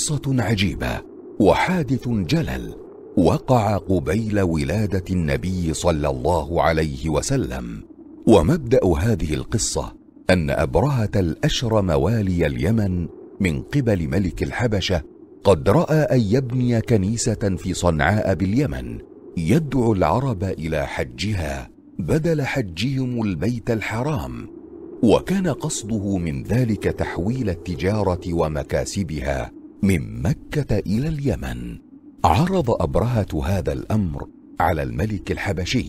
قصه عجيبه وحادث جلل وقع قبيل ولاده النبي صلى الله عليه وسلم ومبدا هذه القصه ان ابرهه الاشرم والي اليمن من قبل ملك الحبشه قد راى ان يبني كنيسه في صنعاء باليمن يدعو العرب الى حجها بدل حجهم البيت الحرام وكان قصده من ذلك تحويل التجاره ومكاسبها من مكة إلى اليمن عرض أبرهة هذا الأمر على الملك الحبشي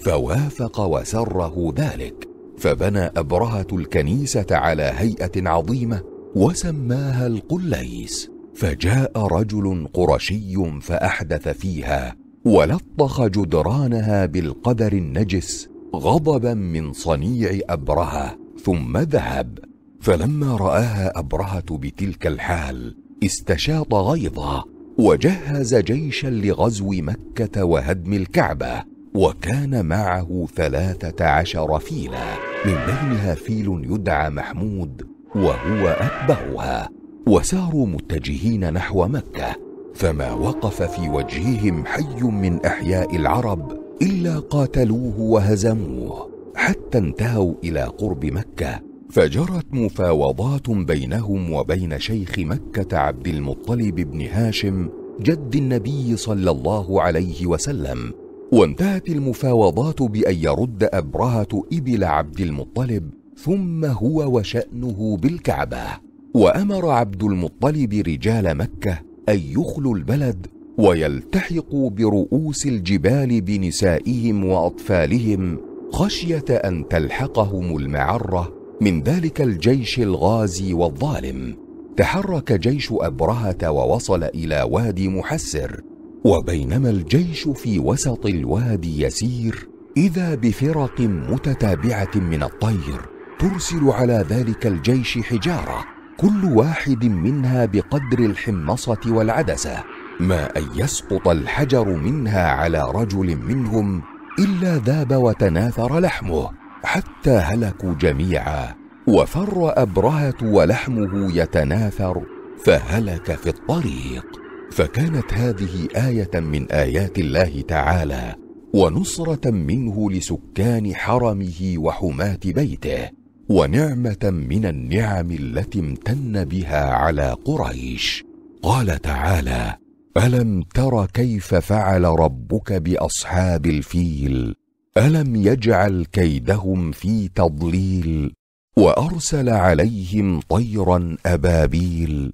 فوافق وسره ذلك فبنى أبرهة الكنيسة على هيئة عظيمة وسماها القليس فجاء رجل قرشي فأحدث فيها ولطخ جدرانها بالقدر النجس غضبا من صنيع أبرهة ثم ذهب فلما رآها أبرهة بتلك الحال استشاط غيظه وجهز جيشا لغزو مكه وهدم الكعبه وكان معه ثلاثه عشر فيلا من بينها فيل يدعى محمود وهو اكبرها وساروا متجهين نحو مكه فما وقف في وجههم حي من احياء العرب الا قاتلوه وهزموه حتى انتهوا الى قرب مكه فجرت مفاوضات بينهم وبين شيخ مكه عبد المطلب بن هاشم جد النبي صلى الله عليه وسلم وانتهت المفاوضات بان يرد ابرهه ابل عبد المطلب ثم هو وشانه بالكعبه وامر عبد المطلب رجال مكه ان يخلوا البلد ويلتحقوا برؤوس الجبال بنسائهم واطفالهم خشيه ان تلحقهم المعره من ذلك الجيش الغازي والظالم تحرك جيش ابرهه ووصل الى وادي محسر وبينما الجيش في وسط الوادي يسير اذا بفرق متتابعه من الطير ترسل على ذلك الجيش حجاره كل واحد منها بقدر الحمصه والعدسه ما ان يسقط الحجر منها على رجل منهم الا ذاب وتناثر لحمه حتى هلكوا جميعا وفر أبرهة ولحمه يتناثر فهلك في الطريق فكانت هذه آية من آيات الله تعالى ونصرة منه لسكان حرمه وحماة بيته ونعمة من النعم التي امتن بها على قريش قال تعالى ألم تر كيف فعل ربك بأصحاب الفيل الم يجعل كيدهم في تضليل وارسل عليهم طيرا ابابيل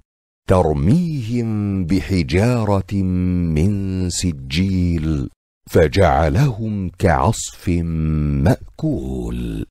ترميهم بحجاره من سجيل فجعلهم كعصف ماكول